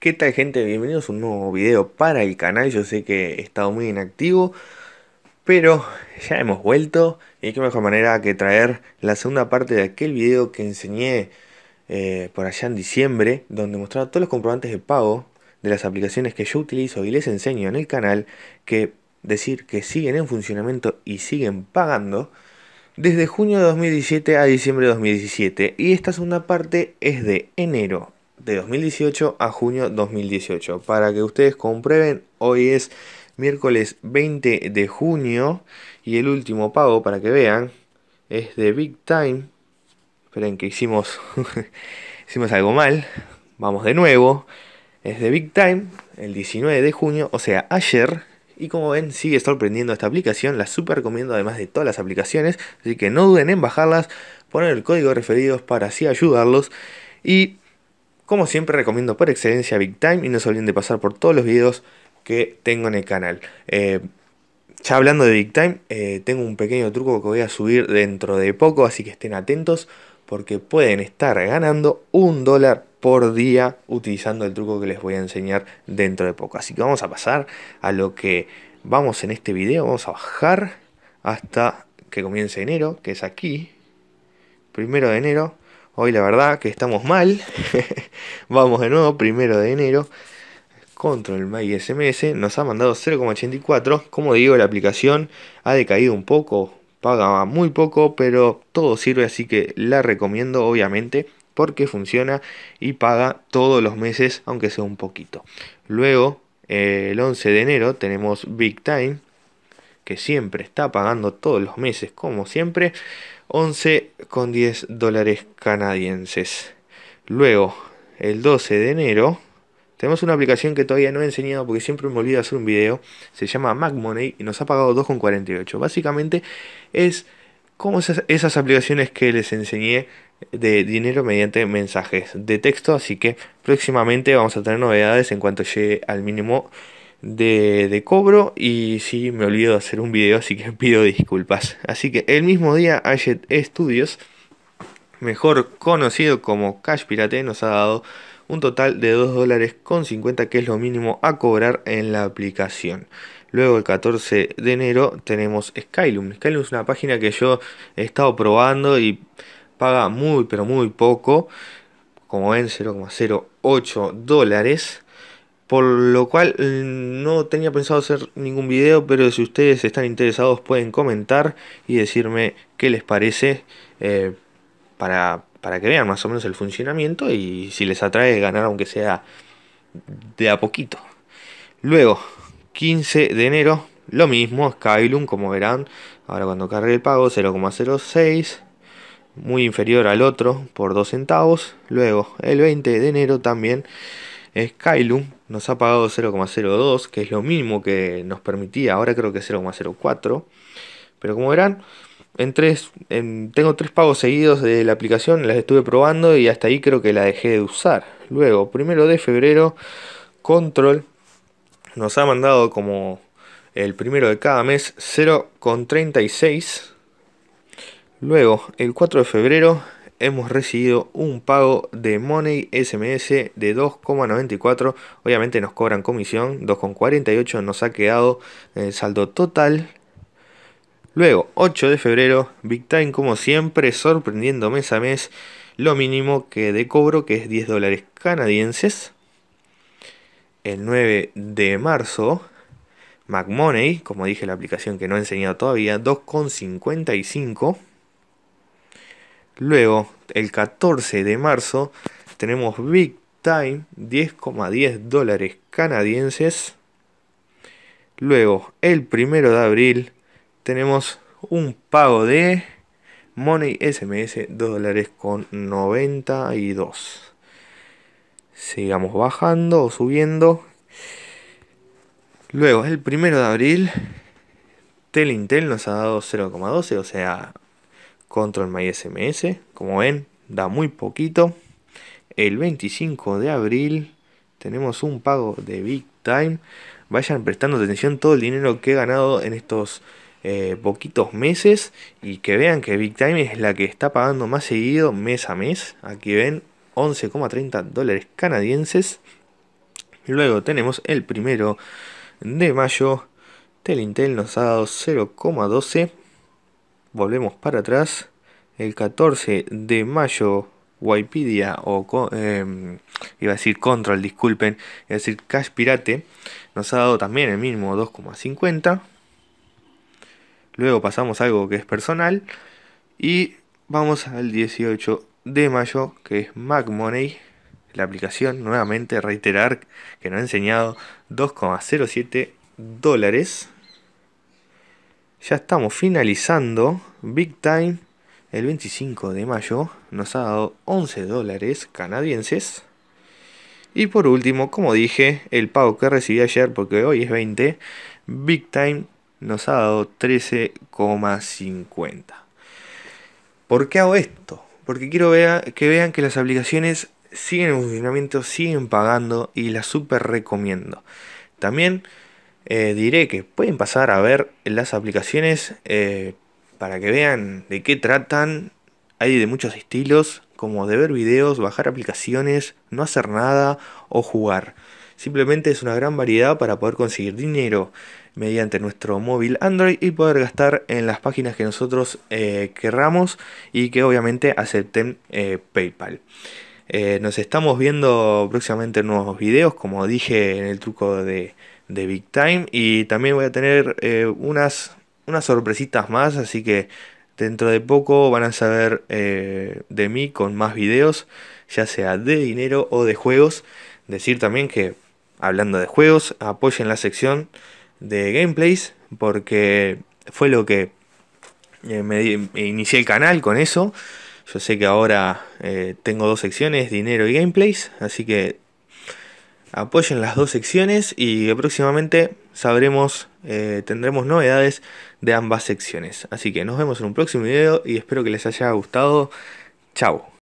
¿Qué tal gente? Bienvenidos a un nuevo video para el canal, yo sé que he estado muy inactivo pero ya hemos vuelto y qué mejor manera que traer la segunda parte de aquel video que enseñé eh, por allá en diciembre donde mostraba todos los comprobantes de pago de las aplicaciones que yo utilizo y les enseño en el canal que decir que siguen en funcionamiento y siguen pagando desde junio de 2017 a diciembre de 2017 y esta segunda parte es de enero de 2018 a junio 2018. Para que ustedes comprueben, hoy es miércoles 20 de junio y el último pago, para que vean, es de Big Time. Esperen que hicimos, hicimos algo mal. Vamos de nuevo. Es de Big Time, el 19 de junio, o sea, ayer. Y como ven, sigue sorprendiendo esta aplicación. La super recomiendo además de todas las aplicaciones. Así que no duden en bajarlas, poner el código referidos para así ayudarlos. Y como siempre recomiendo por excelencia Big Time y no se olviden de pasar por todos los videos que tengo en el canal. Eh, ya hablando de Big Time, eh, tengo un pequeño truco que voy a subir dentro de poco, así que estén atentos porque pueden estar ganando un dólar por día utilizando el truco que les voy a enseñar dentro de poco. Así que vamos a pasar a lo que vamos en este video, vamos a bajar hasta que comience enero, que es aquí, primero de enero, Hoy la verdad que estamos mal. Vamos de nuevo, primero de enero. Control My SMS nos ha mandado 0,84. Como digo, la aplicación ha decaído un poco. Paga muy poco, pero todo sirve, así que la recomiendo obviamente porque funciona y paga todos los meses, aunque sea un poquito. Luego, eh, el 11 de enero tenemos Big Time, que siempre está pagando todos los meses, como siempre, con 11,10 dólares canadienses. Luego, el 12 de enero, tenemos una aplicación que todavía no he enseñado porque siempre me olvido hacer un video. Se llama MacMoney y nos ha pagado 2,48. Básicamente es como esas, esas aplicaciones que les enseñé de dinero mediante mensajes de texto. Así que próximamente vamos a tener novedades en cuanto llegue al mínimo de, cobro y sí, me olvido de hacer un video, así que pido disculpas. Así que el mismo día Ajet Studios, mejor conocido como Cash Pirate, nos ha dado un total de 2 dólares con 50 que es lo mínimo a cobrar en la aplicación. Luego el 14 de enero tenemos Skylum. Skylum es una página que yo he estado probando y paga muy pero muy poco. Como ven, 0,08 dólares por lo cual eh, no tenía pensado hacer ningún video, pero si ustedes están interesados pueden comentar y decirme qué les parece eh, para, para que vean más o menos el funcionamiento y si les atrae ganar aunque sea de a poquito. Luego, 15 de enero, lo mismo, Skylum, como verán, ahora cuando cargue el pago 0,06 muy inferior al otro por 2 centavos. Luego, el 20 de enero también Skylum nos ha pagado 0,02, que es lo mismo que nos permitía, ahora creo que 0,04. Pero como verán, en tengo tres pagos seguidos de la aplicación, las estuve probando y hasta ahí creo que la dejé de usar. Luego, primero de febrero, Control nos ha mandado como el primero de cada mes 0,36. Luego, el 4 de febrero hemos recibido un pago de Money SMS de 2,94. Obviamente nos cobran comisión, 2,48 nos ha quedado el eh, saldo total. Luego, 8 de febrero, Big Time como siempre, sorprendiendo mes a mes lo mínimo que de cobro, que es 10 dólares canadienses. El 9 de marzo, McMoney, como dije la aplicación que no he enseñado todavía, 2,55. Luego, el 14 de marzo, tenemos Big Time, 10,10 dólares canadienses. Luego, el 1 de abril, tenemos un pago de Money SMS 2 dólares con 92. Sigamos bajando o subiendo. Luego, el 1 de abril, Telintel nos ha dado 0,12, o sea, Control My SMS. Como ven, da muy poquito. El 25 de abril tenemos un pago de Big Time. Vayan prestando atención todo el dinero que he ganado en estos eh, poquitos meses y que vean que Big Time es la que está pagando más seguido mes a mes. Aquí ven 11,30 dólares canadienses. Luego tenemos el primero de mayo. Telintel nos ha dado 0,12 volvemos para atrás, el 14 de mayo Wikipedia o em, iba a decir Control, disculpen, iba decir Cash Pirate, nos ha dado también el mínimo 2,50. Luego pasamos algo que es personal y vamos al 18 de mayo que es Mac Money, la aplicación nuevamente reiterar que nos ha enseñado 2,07 dólares. Ya estamos finalizando. Big Time, el 25 de mayo, nos ha dado 11 dólares canadienses. Y por último, como dije, el pago que recibí ayer, porque hoy es 20, Big Time nos ha dado 13,50. ¿Por qué hago esto? Porque quiero que vean que las aplicaciones siguen en funcionamiento, siguen pagando y las super recomiendo. También eh, diré que pueden pasar a ver las aplicaciones eh, para que vean de qué tratan. Hay de muchos estilos, como de ver videos, bajar aplicaciones, no hacer nada o jugar. Simplemente es una gran variedad para poder conseguir dinero mediante nuestro móvil Android y poder gastar en las páginas que nosotros eh, querramos y que obviamente acepten PayPal. Eh, nos estamos viendo próximamente nuevos videos, como dije en el truco de, Big Time. Y también voy a tener eh, unas, unas sorpresitas más, así que dentro de poco van a saber eh, de mí con más videos, ya sea de dinero o de juegos. Decir también que, hablando de juegos, apoyen la sección de gameplays, porque fue lo que me inicié el canal con eso. Yo sé que ahora eh, tengo dos secciones, dinero y gameplays, así que apoyen las dos secciones y próximamente sabremos, eh, tendremos novedades de ambas secciones. Así que nos vemos en un próximo video y espero que les haya gustado. Chao.